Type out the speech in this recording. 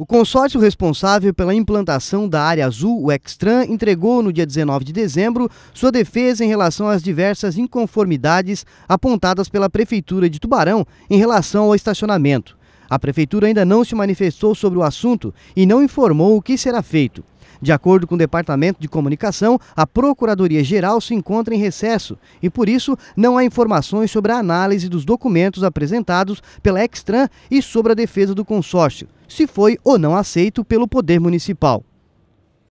O consórcio responsável pela implantação da área azul, o Extran, entregou no dia 19 de dezembro sua defesa em relação às diversas inconformidades apontadas pela Prefeitura de Tubarão em relação ao estacionamento. A Prefeitura ainda não se manifestou sobre o assunto e não informou o que será feito. De acordo com o Departamento de Comunicação, a Procuradoria-Geral se encontra em recesso e, por isso, não há informações sobre a análise dos documentos apresentados pela Extran e sobre a defesa do consórcio, se foi ou não aceito pelo Poder Municipal.